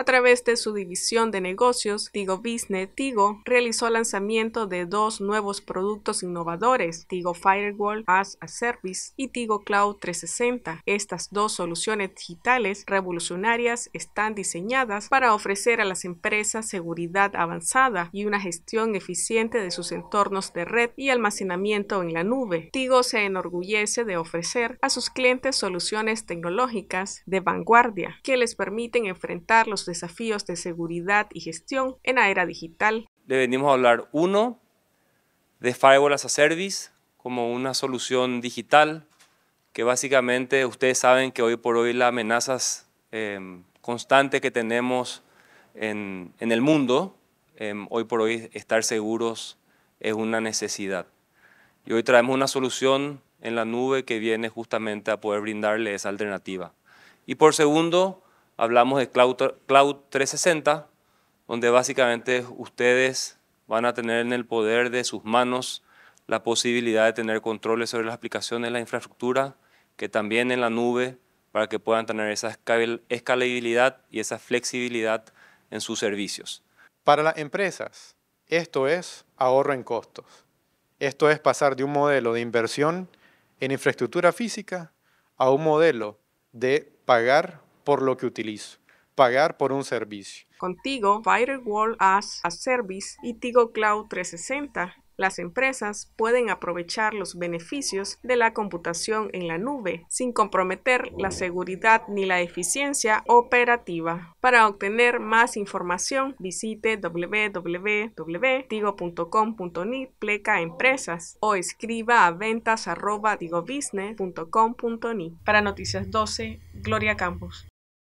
A través de su división de negocios, Tigo Business, Tigo realizó el lanzamiento de dos nuevos productos innovadores, Tigo Firewall as a Service y Tigo Cloud 360. Estas dos soluciones digitales revolucionarias están diseñadas para ofrecer a las empresas seguridad avanzada y una gestión eficiente de sus entornos de red y almacenamiento en la nube. Tigo se enorgullece de ofrecer a sus clientes soluciones tecnológicas de vanguardia que les permiten enfrentar los desafíos de seguridad y gestión en la era digital. Le venimos a hablar, uno, de Firewall as a Service como una solución digital que básicamente ustedes saben que hoy por hoy las amenazas em, constantes que tenemos en, el mundo, em, hoy por hoy estar seguros es una necesidad. Y hoy traemos una solución en la nube que viene justamente a poder brindarle esa alternativa. Y por segundo, hablamos de Cloud, Cloud 360, donde básicamente ustedes van a tener en el poder de sus manos la posibilidad de tener controles sobre las aplicaciones, la infraestructura, que también en la nube, para que puedan tener esa escalabilidad y esa flexibilidad en sus servicios. Para las empresas, esto es ahorro en costos. Esto es pasar de un modelo de inversión en infraestructura física a un modelo de pagar por lo que utilizo, pagar por un servicio. Contigo, Firewall as a Service y Tigo Cloud 360 las empresas pueden aprovechar los beneficios de la computación en la nube sin comprometer la seguridad ni la eficiencia operativa. Para obtener más información, visite www.tigo.com.ni pleca o escriba a ventas.tigobusiness.com.ni. Para Noticias 12, Gloria Campos.